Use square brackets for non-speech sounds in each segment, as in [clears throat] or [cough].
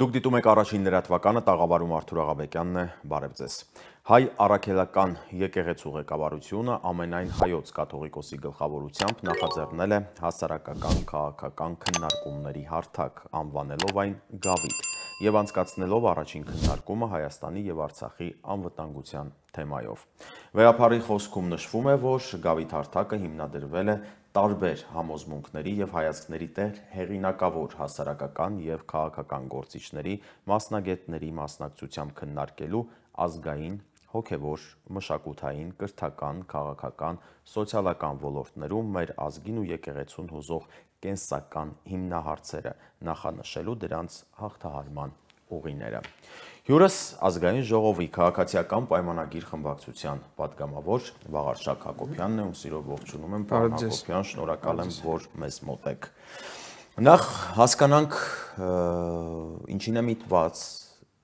Դուք դիտում եք առաջին լրատվականը, տաղավարում Արթուր Աղաբեկյանն է, բարև ձեզ։ Հայ առաքելական եկեղեցու ղեկավարությունը ամենայն հայոց կաթողիկոսի գլխավորությամբ նախաձեռնել է հասարակական քաղաքական քննարկումների հարթակ, անվանելով այն Գավիթ եւ անցկացնելով առաջին քննարկումը Հայաստանի եւ Արցախի անվտանգության թեմայով։ Վերապարի խոսքում նշվում է, որ Գավիթ հարթակը հիմնադրվել է տարբեր համոզմունքների եւ հայացքների տեր հեղինակավոր հասարակական եւ քաղաքական գործիչների մասնագետների մասնակցությամբ քննարկելու ազգային հոգևոր, մշակութային, կրթական, քաղաքական, սոցիալական ոլորտներում մեր ազգին ու եկեղեցուն հուզող կենսական հիմնահարցերը նախանշելու դրանց հաղթահարման ուղիները։ Հյուրս ազգային ժողովի քաղաքացիական պայմանագիր խմբակցության պատգամավոր Վաղարշակ Հակոբյանն է, ում սիրով ողջունում եմ, պարոն Հակոբյան, շնորհակալ եմ, որ մեզ մոտ եք։ Նախ հասկանանք ինչին է միտված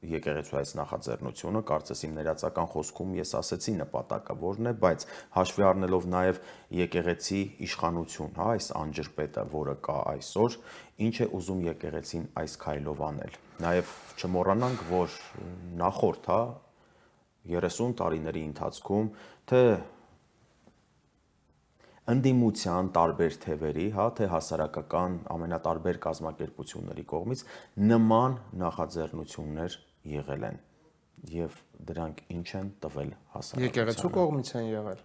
եկեղեցու այս նախաձեռնությունը, կարծես իմ ներածական խոսքում ես ասեցի նպատակը որն է, բայց հաշվի առնելով նաև եկեղեցի իշխանություն, հա, այս անջրպետը, որը կա այսօր, ինչ է ուզում եկեղեցին այս քայլով անել։ Նաև չմոռանանք, որ նախորդ, հա, 30 տարիների ընթացքում թե ընդդիմության տարբեր թևերի, հա, թե հասարակական ամենատարբեր կազմակերպությունների կողմից նման նախաձեռնություններ եղել են եւ դրանք ինչ են տվել հասարակությանը։ Եկեղեցու կողմից են եղել։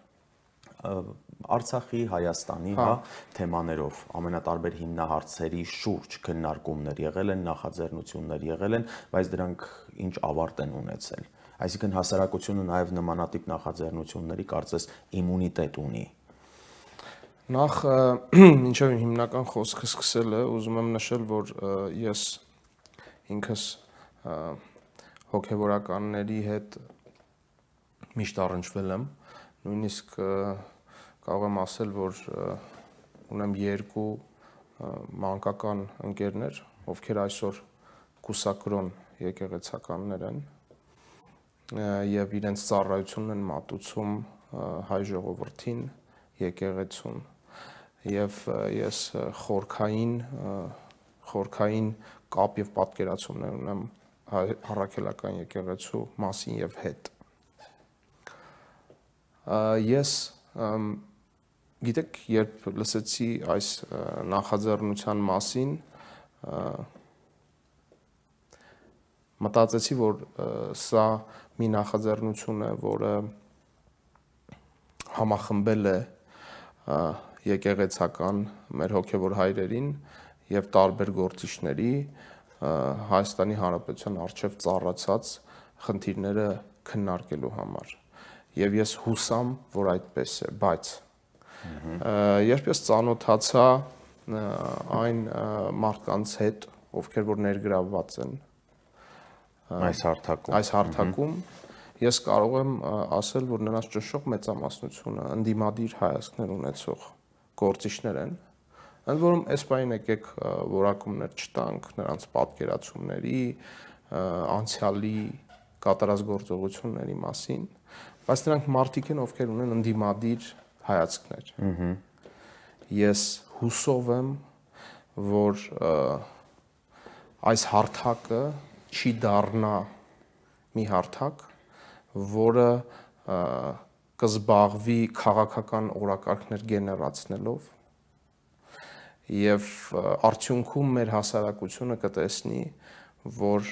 Արցախի, Հայաստանի, հա, հա, թեմաներով ամենատարբեր հիմնահարցերի շուրջ քննարկումներ եղել են, նախաձեռնություններ եղել են, բայց դրանք ինչ ավարտ են ունեցել։ Այսինքն հասարակությունը նաև նմանատիպ նախաձեռնությունների կարծես իմունիտետ ունի։ Ա, Նախ [clears throat] ինչով հիմնական խոսքը սկսել է, ուզում եմ նշել, որ ես ինքս հոգևորականների հետ միշտ առնչվել եմ, նույնիսկ կարող եմ ասել, որ ունեմ երկու մանկական ընկերներ, ովքեր այսօր կուսակրոն եկեղեցականներ են եւ իրենց ծառայությունն են մատուցում հայ ժողովրդին եկեղեցուն եւ ես խորքային խորքային կապ եւ պատկերացումներ ունեմ առաքելական եկեղեցու մասին եւ հետ։ Ես գիտեք, երբ լսեցի այս նախաձեռնության մասին, մտածեցի, որ սա մի նախաձեռնություն է, որը համախմբել է եկեղեցական մեր հոգևոր հայրերին եւ տարբեր գործիչների Հայաստանի Հանրապետության արչեվ ծառացած խնդիրները քննարկելու համար։ Եվ ես հուսամ, որ այդպես է, բայց երբ ես ծանոթացա այն մարդկանց հետ, ովքեր որ ներգրավված են այս հարթակում, այս հարթակում ես կարող եմ ասել, որ նրանց ճնշող մեծամասնությունը ընդդիմադիր հայացքներ ունեցող գործիչներ են, ընդ որում այս բանին եկեք որակումներ չտանք նրանց պատկերացումների, անցյալի կատարած գործողությունների մասին, բայց նրանք մարդիկ են, ովքեր ունեն ընդդիմադիր հայացքներ։ Ուհ։ Ես հուսով եմ, որ այս հարթակը չի դառնա մի հարթակ, որը կզբաղվի քաղաքական օրակարգներ գեներացնելով եւ արդյունքում մեր հասարակությունը կտեսնի, որ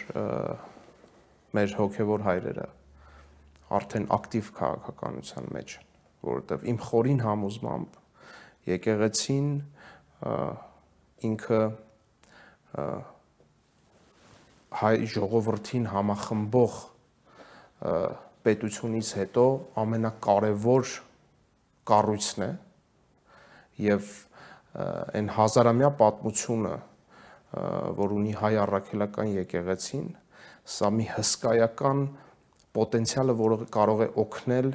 մեր հոգեվոր հայրերը արդեն ակտիվ քաղաքականության մեջ են, որովհետեւ իմ խորին համոզմամբ եկեղեցին ինքը հայ ժողովրդին համախմբող և, պետությունից հետո ամենակարևոր կառույցն է եւ այն հազարամյա պատմությունը, որ ունի հայ առաքելական եկեղեցին, սա մի հսկայական պոտենցիալը, որը կարող է օգնել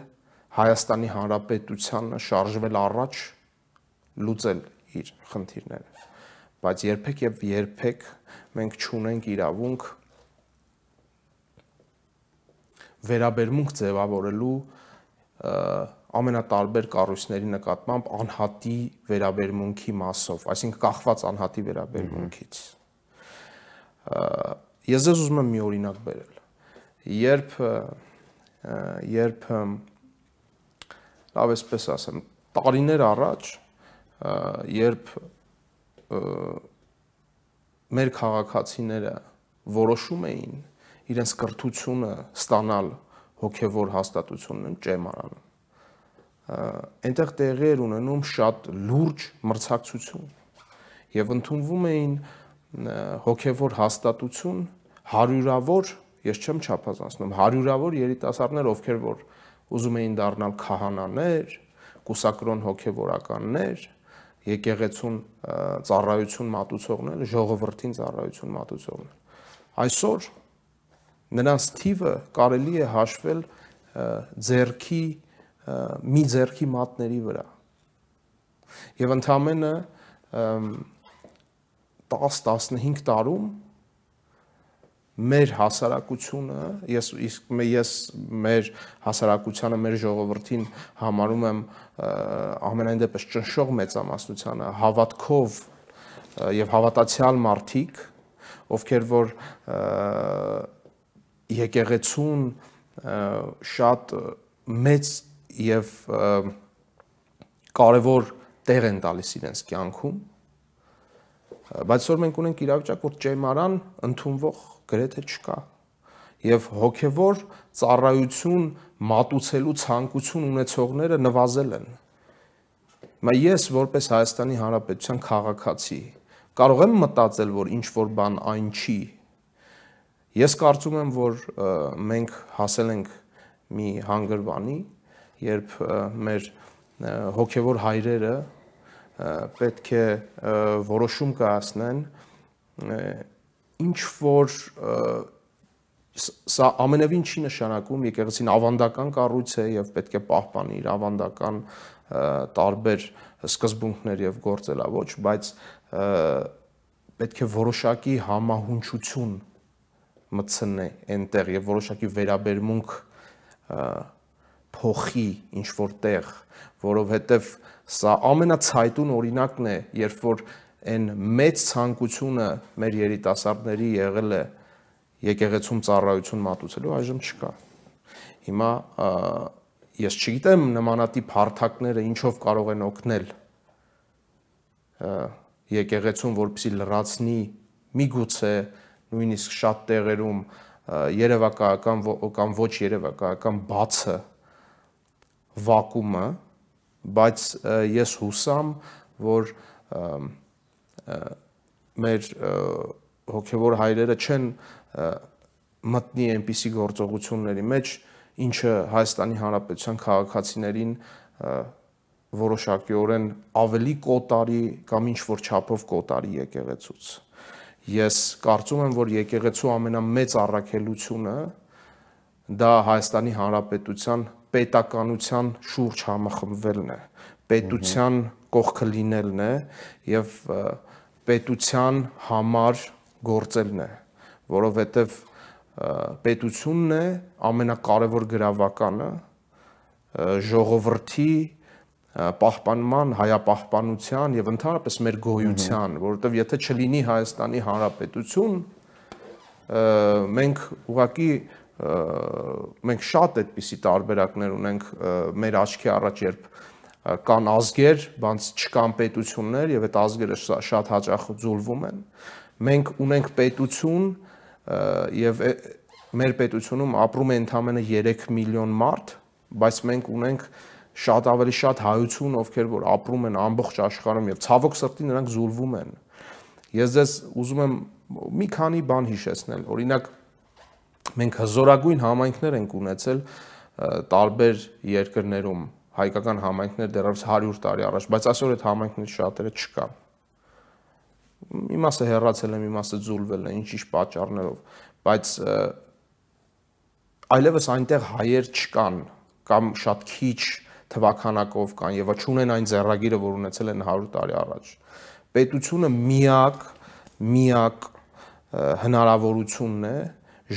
Հայաստանի Հանրապետությանը շարժվել առաջ, լուծել իր խնդիրները։ Բայց երբեք եւ երբեք մենք չունենք իրավունք վերաբերմունք ձևավորելու ամենատարբեր կառույցների նկատմամբ անհատի վերաբերմունքի մասով, այսինքն կախված անհատի վերաբերմունքից։ Ես ձեզ ուզում եմ մի օրինակ բերել։ Երբ երբ լավ էսպես ասեմ, տարիներ առաջ երբ մեր քաղաքացիները որոշում էին իրենց կրթությունը ստանալ հոգևոր հաստատությունն ճեմարան։ Այնտեղ տեղի էր ունենում շատ լուրջ մրցակցություն եւ ընդունվում էին հոգևոր հաստատություն հարյուրավոր, ես չեմ չափազանցնում, հարյուրավոր երիտասարդներ, ովքեր որ ուզում էին դառնալ քահանաներ, կուսակրոն հոգևորականներ, եկեղեցուն ծառայություն մատուցողներ, ժողովրդին ծառայություն մատուցողներ։ Այսօր նրանց թիվը կարելի է հաշվել ձերքի մի ձերքի մատների վրա։ Եվ ընդամենը 10-15 տարում մեր հասարակությունը, ես իսկ ես մեր հասարակությանը, մեր ժողովրդին համարում եմ ամենայն դեպս ճնշող մեծամասնությանը, հավատքով եւ հավատացյալ մարդիկ, ովքեր որ և, եկեղեցուն շատ մեծ եւ կարևոր տեղ են տալիս իրենց կյանքում բայց որ մենք ունենք իրավիճակ որ ճեմարան ընդունվող գրեթե չկա եւ հոգեվոր ծառայություն մատուցելու ցանկություն ունեցողները նվազել են մա ես որպես Հայաստանի Հանրապետության քաղաքացի կարող եմ մտածել որ ինչ որ բան այն չի Ես կարծում եմ, որ մենք հասել ենք մի հանգրվանի, երբ մեր հոգևոր հայրերը պետք է որոշում կայացնեն ինչ որ սա ամենևին չի նշանակում եկեղեցին ավանդական կառույց է եւ պետք է պահպանի իր ավանդական տարբեր սկզբունքներ եւ գործելա ոչ բայց պետք է որոշակի համահունչություն մցնե այնտեղ եւ որոշակի վերաբերմունք փոխի ինչ որտեղ, որովհետեւ սա ամենացայտուն օրինակն է, երբ որ այն մեծ ցանկությունը մեր երիտասարդների եղել է եկեղեցում ծառայություն մատուցելու, այժմ չկա։ Հիմա ես չգիտեմ նմանատիպ հարթակները ինչով կարող են օգնել եկեղեցուն, որպեսի լրացնի միգուցե նույնիսկ շատ տեղերում երևակայական կամ ոչ երևակայական բացը վակումը, բայց ես հուսամ, որ մեր հոգևոր հայրերը չեն մտնի այնպիսի գործողությունների մեջ, ինչը Հայաստանի Հանրապետության քաղաքացիներին որոշակիորեն ավելի կոտարի կամ ինչ որ չափով կոտարի եկեղեցուց։ Ես կարծում եմ, որ եկեղեցու ամենամեծ առաքելությունը դա Հայաստանի Հանրապետության պետականության շուրջ համախմբվելն է, պետության կողքը լինելն է եւ պետության համար գործելն է, որովհետեւ պետությունն է ամենակարևոր գրավականը ժողովրդի պահպանման, հայապահպանության եւ ընդհանրապես մեր գոյության, որովհետեւ եթե չլինի Հայաստանի Հանրապետություն, մենք ուղղակի մենք շատ այդպիսի տարբերակներ ունենք մեր աչքի առաջ, երբ կան ազգեր, բանց չկան պետություններ եւ այդ ազգերը շատ հաճախ ձուլվում են։ Մենք ունենք պետություն եւ մեր պետությունում ապրում է ընդամենը 3 միլիոն մարդ, բայց մենք ունենք շատ ավելի շատ հայություն, ովքեր որ ապրում են ամբողջ աշխարհում եւ ցավոք սրտի նրանք զուլվում են։ Ես ձեզ ուզում եմ մի քանի բան հիշեցնել։ Օրինակ մենք հզորագույն համայնքներ ենք ունեցել տարբեր երկրներում հայկական համայնքներ դեռևս 100 տարի առաջ, բայց այսօր այդ համայնքների շատերը չկան։ Իմաստը հեռացել են, իմաստը զուլվել են, ինչ-ինչ պատճառներով, բայց այլևս այնտեղ հայեր չկան կամ շատ քիչ թվականակով կան եւ չունեն այն ձեռագիրը, որ ունեցել են 100 տարի առաջ։ Պետությունը միակ միակ հնարավորությունն է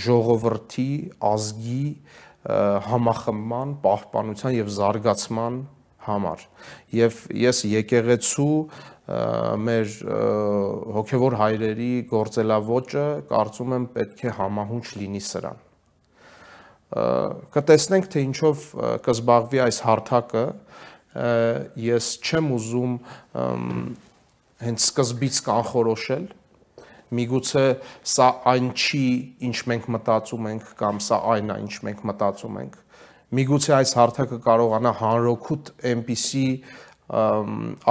ժողովրդի, ազգի համախմբման, պահպանության եւ զարգացման համար։ Եվ ես եկեղեցու մեր հոգևոր հայրերի գործելավոճը կարծում եմ պետք է համահունչ լինի սրան կտեսնենք թե ինչով կզբաղվի այս հարթակը ես չեմ ուզում հենց սկզբից կանխորոշել միգուցե սա այն չի ինչ մենք մտածում ենք կամ սա այն է ինչ մենք մտածում ենք միգուցե այս հարթակը կարողանա հանրօքուտ այնպիսի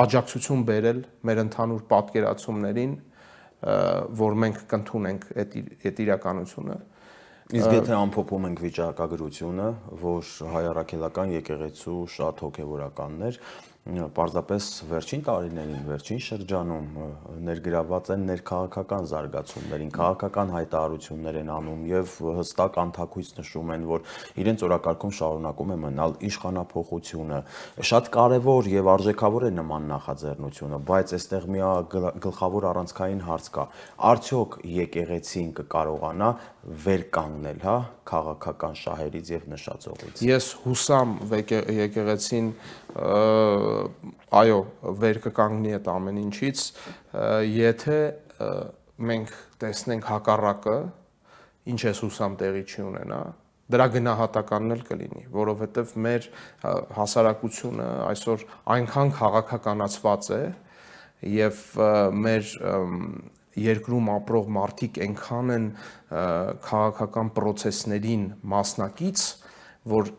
աջակցություն բերել մեր ընդհանուր պատկերացումներին որ մենք կընդունենք այդ այդ իրականությունը իր Իսկ եթե ամփոփում ենք վիճակագրությունը, որ հայ առաքելական եկեղեցու շատ հոգևորականներ պարզապես վերջին տարիներին, վերջին շրջանում ներգրաված են ներքաղաքական զարգացումներին, քաղաքական հայտարարություններ են անում եւ հստակ անթակույց նշում են, որ իրենց օրակարգում շարունակում է մնալ իշխանապողությունը։ Շատ կարեւոր եւ արժեքավոր է նման նախաձեռնությունը, բայց այստեղ մի գլխավոր առանցքային հարց կա։ Արդյոք եկեղեցին կկարողանա վեր կանգնել, հա, քաղաքական շահերից եւ նշաձողից։ Ես հուսամ եկեղեցին այո, վեր կկանգնի այդ ամեն ինչից, եթե մենք տեսնենք հակառակը, ինչ ես հուսամ տեղի չի ունենա, դրա գնահատականն էլ կլինի, որովհետև մեր հասարակությունը այսօր այնքան քաղաքականացված է եւ մեր և, երկրում ապրող մարդիկ այնքան են քաղաքական process-ներին մասնակից, որ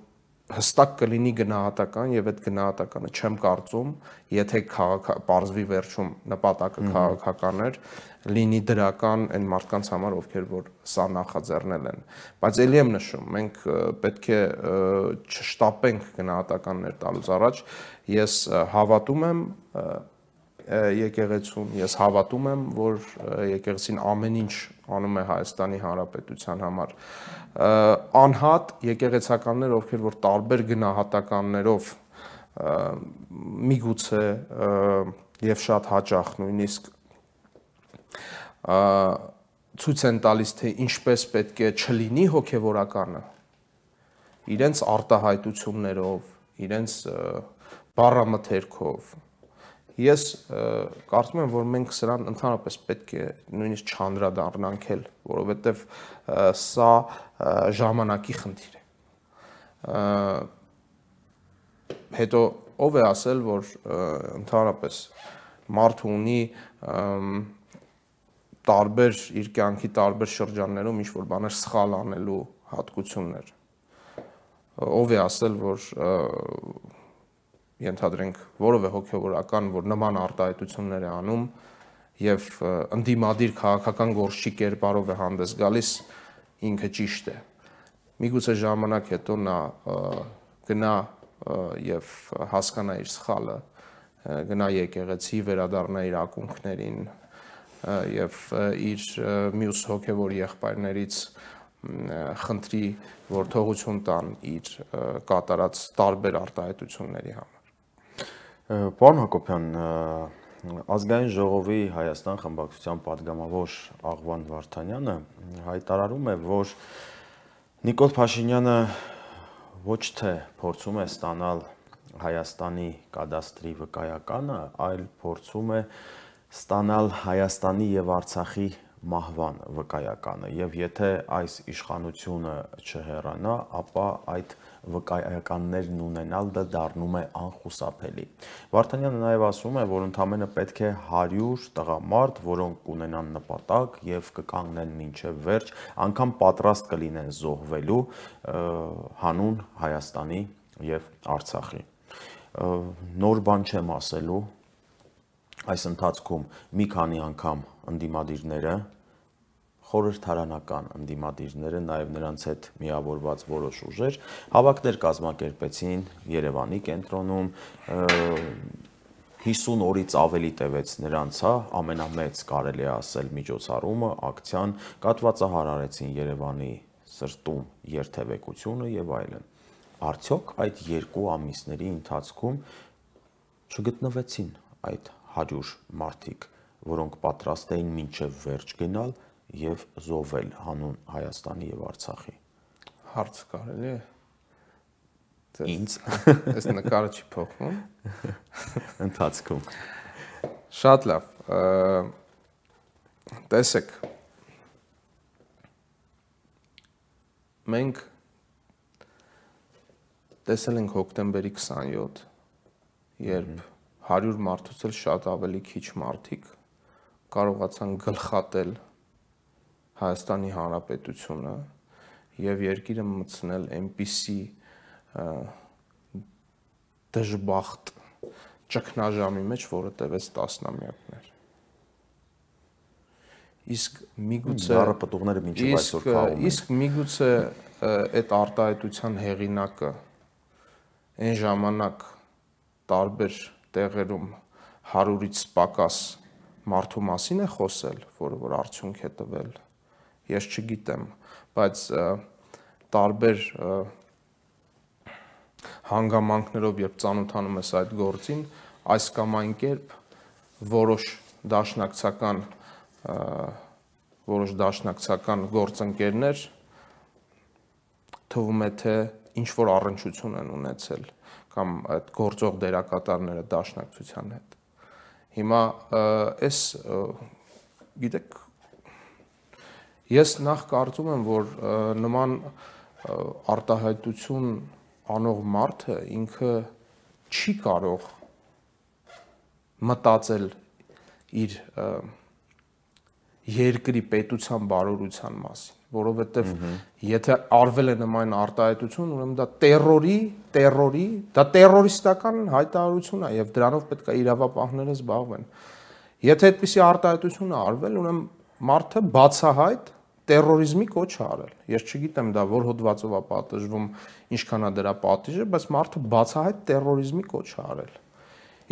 հստակ կլինի գնահատական եւ այդ գնահատականը չեմ կարծում, եթե քաղաք բարձվի վերջում նպատակը քաղաքական էր, լինի դրական այն մարդկանց համար, ովքեր որ սա նախաձեռնել են։ Բայց ելի եմ նշում, մենք պետք է չշտապենք գնահատականներ տալուց առաջ։ Ես հավատում եմ եկեղեցուն, ես հավատում եմ, որ եկեղեցին ամեն ինչ անում է Հայաստանի Հանրապետության համար։ Անհատ եկեղեցականներ, ովքեր որ տարբեր գնահատականներով միգուցե եւ շատ հաճախ նույնիսկ ցույց են տալիս թե ինչպես պետք է չլինի հոգեվորականը իրենց արտահայտություններով, իրենց բառամթերքով, ես կարծում եմ, որ մենք սրան ընդհանրապես պետք է նույնիսկ չանդրադառնանք էլ, որովհետև սա ժամանակի խնդիր է։ Հետո ով է ասել, որ ընդհանրապես մարդը ունի տարբեր իր կյանքի տարբեր շրջաններում ինչ որ բաներ սխալ անելու հատկություններ ով է ասել որ ենթադրենք որևէ հոգևորական, որ նման արտահայտություններ է անում եւ ընդդիմադիր քաղաքական գործչի կերպարով է հանդես գալիս, ինքը ճիշտ է։ Միգուցե ժամանակ հետո նա գնա եւ հասկանա իր սխալը, գնա եկեղեցի, վերադառնա իր ակունքներին եւ իր մյուս հոգեվոր եղբայրներից խնդրի որ թողություն տան իր կատարած տարբեր արտահայտությունների համար։ Պարոն Հակոբյան, ազգային ժողովի Հայաստան խմբակցության падգամավոր Աղվան Վարդանյանը հայտարարում է, որ Նիկոլ Փաշինյանը ոչ թե փորձում է ստանալ Հայաստանի կադաստրի վկայականը, այլ փորձում է ստանալ Հայաստանի եւ Արցախի մահվան վկայականը։ Եվ եթե այս իշխանությունը չհեռանա, ապա այդ վկայականներն ունենալ դա դառնում է անխուսափելի։ Վարդանյանը նաև ասում է, որ ընդամենը պետք է 100 տղամարդ, որոնք կունենան նպատակ եւ կկանգնեն մինչեւ վերջ, անկամ պատրաստ կլինեն զոհվելու հանուն Հայաստանի եւ Արցախի։ Նոր բան չեմ ասելու այս ընթացքում մի քանի անգամ ընդդիմադիրները խորհրդարանական ընդդիմադիրները, նաև նրանց հետ միավորված որոշ ուժեր հավաքներ կազմակերպեցին Երևանի կենտրոնում 50 օրից ավելի տևեց նրանց հա ամենամեծ կարելի է ասել միջոցառումը, ակցիան, կատվածահարարեցին Երևանի սրտում երթևեկությունը եւ այլն։ Արդյոք այդ երկու ամիսների ընթացքում չգտնվեցին այդ 100 մարդիկ, որոնք պատրաստ էին ոչ միայն վերջ գնալ, եւ զովել հանուն Հայաստանի եւ Արցախի։ Հարց կարելի է։ Ինչ այս [laughs] նկարը չի փոխվում։ [laughs] Ընթացքում։ Շատ լավ։ Տեսեք։ Մենք տեսել ենք հոկտեմբերի 27, երբ 100 մարդուց էլ շատ ավելի քիչ մարդիկ կարողացան գլխատել Հայաստանի Հանրապետությունը եւ երկիրը մտցնել այնպիսի դժբախտ ճգնաժամի մեջ, որը տևեց տասնամյակներ։ Իսկ միգուցե դարը պատողները մինչև այսօր խաղում են։ Իսկ միգուցե այդ արտահայտության հեղինակը այն ժամանակ տարբեր տեղերում 100-ից պակաս մարդու մասին է խոսել, որը որ արդյունք է տվել ես չգիտեմ, բայց տարբեր հանգամանքներով երբ ծանոթանում ես այդ գործին, այս կամ այն կերպ որոշ դաշնակցական որոշ դաշնակցական գործընկերներ թվում է թե ինչ որ առնչություն են ունեցել կամ այդ գործող դերակատարները դաշնակցության հետ։ Հիմա այս գիտեք Ես նախ կարծում եմ, որ նման արտահայտություն անող մարդը ինքը չի կարող մտածել իր երկրի պետության բարօրության մասին, որովհետև եթե արվել է նման արտահայտություն, ուրեմն դա terror-ի, terror-ի, դա terroristական հայտարարություն է եւ դրանով պետք է իրավապահները զբաղվեն։ Եթե այդպիսի արտահայտություն է արվել, ուրեմն մարդը բացահայտ terrorizmi կոչ է արել։ Ես չգիտեմ դա որ հոդվածով է պատժվում, ինչքան է դրա պատիժը, բայց մարդը բացահայտ terrorizmi կոչ է արել։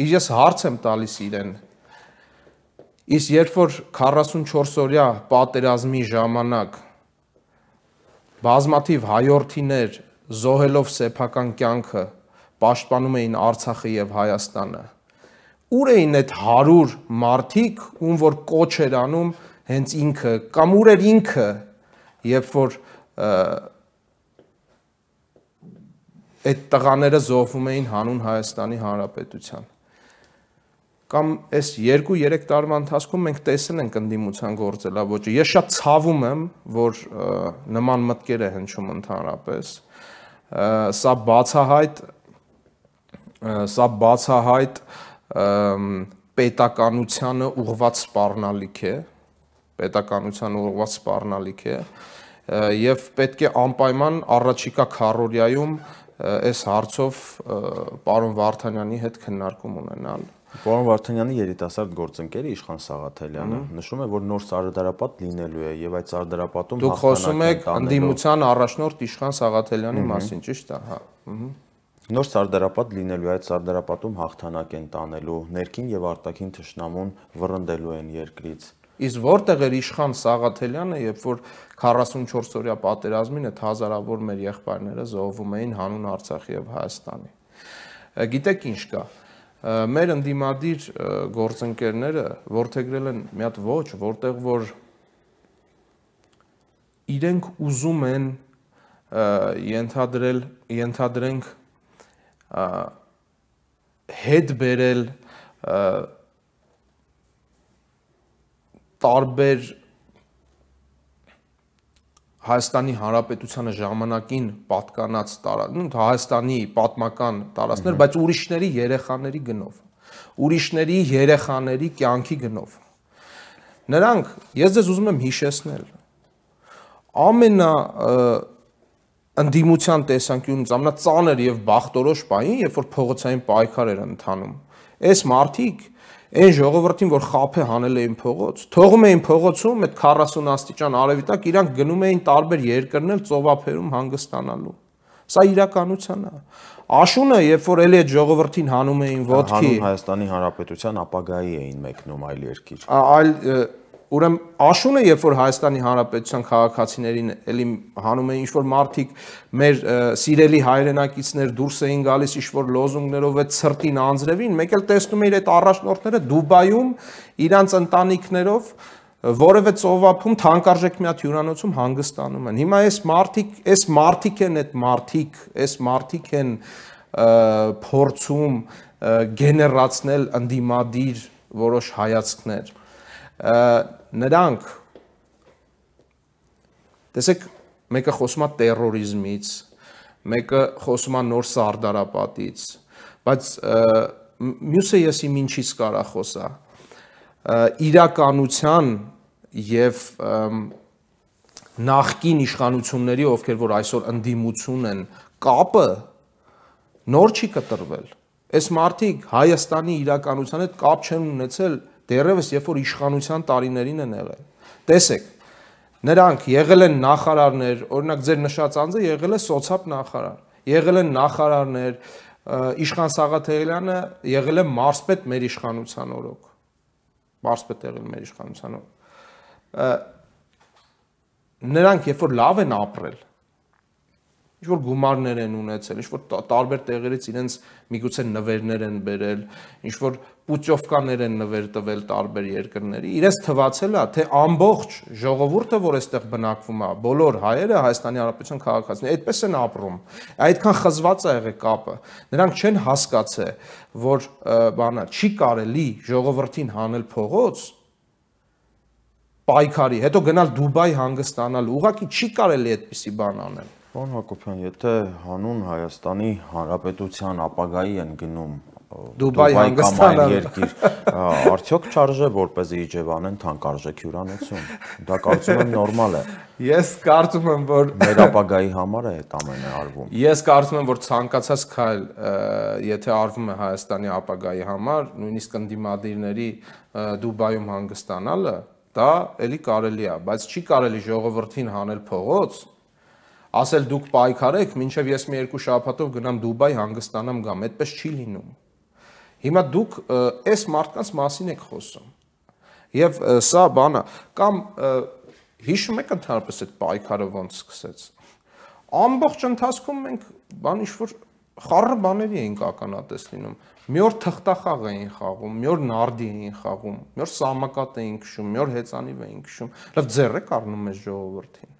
Իսկ ես հարց եմ տալիս իրեն։ Իսկ երբ որ 44-օրյա պատերազմի ժամանակ բազմաթիվ հայորթիներ զոհելով սեփական կյանքը պաշտպանում էին Արցախը եւ Հայաստանը։ Ուր էին այդ 100 մարդիկ, ում որ կոչ էր անում հենց ինքը կամ ուր էր ինքը, երբ որ այդ տղաները զոհվում էին հանուն Հայաստանի Հանրապետության։ Կամ այս 2-3 տարվա ընթացքում մենք տեսել ենք ընդդիմության գործելավոճը։ Ես շատ ցավում եմ, որ նման մտքեր է հնչում ընդհանրապես։ Սա բացահայտ սա բացահայտ պետականությանը ուղված սпарնալիք է, պետականության ուղղված սպառնալիք է եւ պետք է անպայման առաջիկա քարորիայում այս հարցով պարոն Վարդանյանի հետ քննարկում ունենալ։ Պարոն Վարդանյանի երիտասարդ գործընկերը Իշխան Սաղաթելյանը նշում է, որ նոր ծառայդարապատ լինելու է եւ այդ ծառայդարապատում Դուք խոսում եք ընդդիմության առաջնորդ Իշխան Սաղաթելյանի մասին, ճիշտ է, հա։ Նոր ծառայդարապատ լինելու է այդ ծառայդարապատում հաղթանակ են տանելու ներքին եւ արտաքին ճշնամուն վռնդելու են երկրից։ Իսկ որտեղ էր Իշխան Սաղաթելյանը, երբ որ 44 օրյա պատերազմին այդ հազարավոր մեր եղբայրները զոհվում էին հանուն Արցախի եւ Հայաստանի։ Գիտեք ինչ կա։ Մեր ընդդիմադիր գործընկերները որթեգրել են մի հատ ոչ, որտեղ որ իրենք ուզում են ենթադրել, ենթադրենք հետ բերել տարբեր Հայաստանի Հանրապետությանը ժամանակին պատկանած տարածքն, Հայաստանի պատմական տարածքներ, բայց ուրիշների երեխաների գնով, ուրիշների երեխաների կյանքի գնով։ Նրանք, ես ձեզ ուզում եմ հիշեցնել, ամենա ընդդիմության տեսանկյունից ամնա ծանր եւ բախտորոշ պահին, երբ որ փողոցային պայքար էր ընթանում, այս մարտիկ այն ժողովրդին, որ խափե հանել էին փողոց, թողում էին փողոցում այդ 40 աստիճան արևիտակ, իրանք գնում էին տարբեր երկրներ ծովափերում հանգստանալու։ Սա իրականություն է։ Աշունը, երբ որ էլի այդ ժողովրդին հանում էին ոդքի, Հանուն Հայաստանի Հանրապետության ապագայի էին մեկնում այլ երկիր։ Այլ Ուրեմն աշունը, երբ որ Հայաստանի Հանրապետության քաղաքացիներին էլի հանում էին ինչ-որ մարդիկ, մեր սիրելի հայրենակիցներ դուրս էին գալիս ինչ-որ լոզունգներով այդ ցրտին անձրևին, մեկ էլ տեսնում էիր այդ առաջնորդները Դուբայում իրանց ընտանիքներով որևէ ծովափում թանկարժեք մի հատ հյուրանոցում հանգստանում են։ Հիմա այս մարտիկ, այս մարտիկ են այդ մարտիկ, այս մարտիկ են փորձում գեներացնել ընդդիմադիր որոշ հայացքներ նրանք տեսեք մեկը խոսում է terrorizmից, մեկը խոսում է նոր սարդարապատից, բայց մյուսը ես իմ ինչից կարա խոսա։ Իրականության եւ նախկին իշխանությունների, ովքեր որ այսօր ընդդիմություն են, կապը նոր չի կտրվել։ Այս մարդիկ Հայաստանի իրականության հետ կապ չեն ունեցել 19 դերևս երբ որ իշխանության տարիներին են եղել։ Տեսեք, նրանք եղել են նախարարներ, օրինակ ձեր նշած անձը եղել է սոցիալ նախարար, եղել են նախարարներ, Իշխան Սաղաթելյանը եղել է մարսպետ մեր իշխանության օրոք։ Մարսպետ եղել մեր իշխանության օրոք։ Նրանք երբ որ լավ են ապրել, ինչ որ գումարներ են ունեցել, ինչ որ տարբեր տեղերից իրենց միգուցե նվերներ են բերել, ինչ որ պուտյովկաներ են նվեր տվել տարբեր երկրների։ Իրենց թվացել է, թե ամբողջ ժողովուրդը, որ այստեղ բնակվում է, բոլոր հայերը Հայաստանի Հանրապետության քաղաքացիներ, այդպես են ապրում։ Այդքան խզված է եղել կապը։ Նրանք չեն հասկացել, որ բանա չի կարելի ժողովրդին հանել փողոց պայքարի, հետո գնալ Դուբայ հանգստանալ, ուղղակի չի կարելի այդպիսի բան անել։ Պարոն Հակոբյան, եթե հանուն Հայաստանի Հանրապետության ապագայի են գնում Դուբայ հանգստանալ երկիր, արդյոք չարժե որպեսզի իջևանեն թանկարժեք հյուրանոցում։ Դա կարծում եմ նորմալ է։ Ես կարծում եմ, որ մեր ապագայի համար է այդ ամենը արվում։ Ես կարծում եմ, որ ցանկացած քայլ, եթե արվում է Հայաստանի ապագայի համար, նույնիսկ ընդդիմադիրների Դուբայում հանգստանալը, դա էլի կարելի է, բայց չի կարելի ժողովրդին հանել փողոց ասել դուք պայքարեք, մինչև ես մի երկու շաբաթով գնամ Դուբայ հանգստանամ գամ, այդպես չի լինում։ Հիմա դուք այս մարդկանց մասին եք խոսում։ Եվ սա բանը կամ հիշում եք ընդհանրապես այդ պայքարը ոնց սկսեց։ Ամբողջ ընթացքում մենք բան ինչ որ խառը բաների էինք ականատես լինում։ Մի օր թղթախաղ էին խաղում, մի օր նարդի էին խաղում, մի օր սամակատ էին քշում, մի օր հեծանիվ էին քշում։ Լավ ձեռ է կառնում այս ժողովրդին։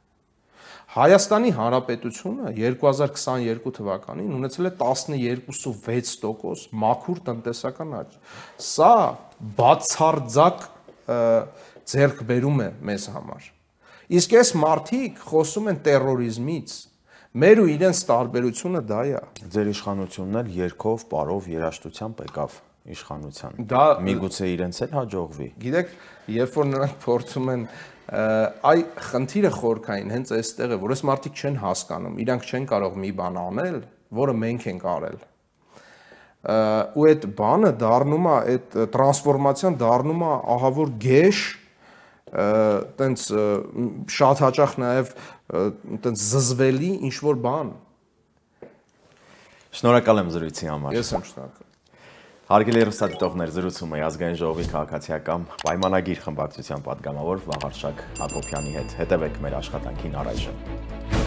Հայաստանի Հանրապետությունը 2022 թվականին ունեցել է 12.6% մաքուր տնտեսական աճ։ Սա բացարձակ ձեռքբերում է մեզ համար։ Իսկ այս մարտիկ խոսում են terrorizmից, Մեր ու իրենց տարբերությունը դա է։ Ձեր իշխանությունն էլ երկով, parով, երաշտությամբ եկավ իշխանության։ Դա միգուցե իրենց էլ հաջողվի։ Գիտեք, երբ որ նրանք փորձում են այ խնդիրը խորքային հենց այստեղ է, որ այս մարդիկ չեն հասկանում, իրանք չեն կարող մի բան անել, որը մենք ենք արել։ Ու այդ բանը դառնում է, այդ տրանսֆորմացիան դառնում է ահա որ գեշ, տենց շատ հաճախ նաև տենց զզվելի ինչ որ բան։ Շնորհակալ եմ զրույցի համար։ Ես եմ շնորհակալ։ Հարգելի հեռուստադիտողներ, զրուցում եի ազգային ժողովի քաղաքացիական պայմանագիր խմբակցության падգամավոր Վաղարշակ Հակոբյանի հետ։ Հետևեք մեր աշխատանքին առայժմ։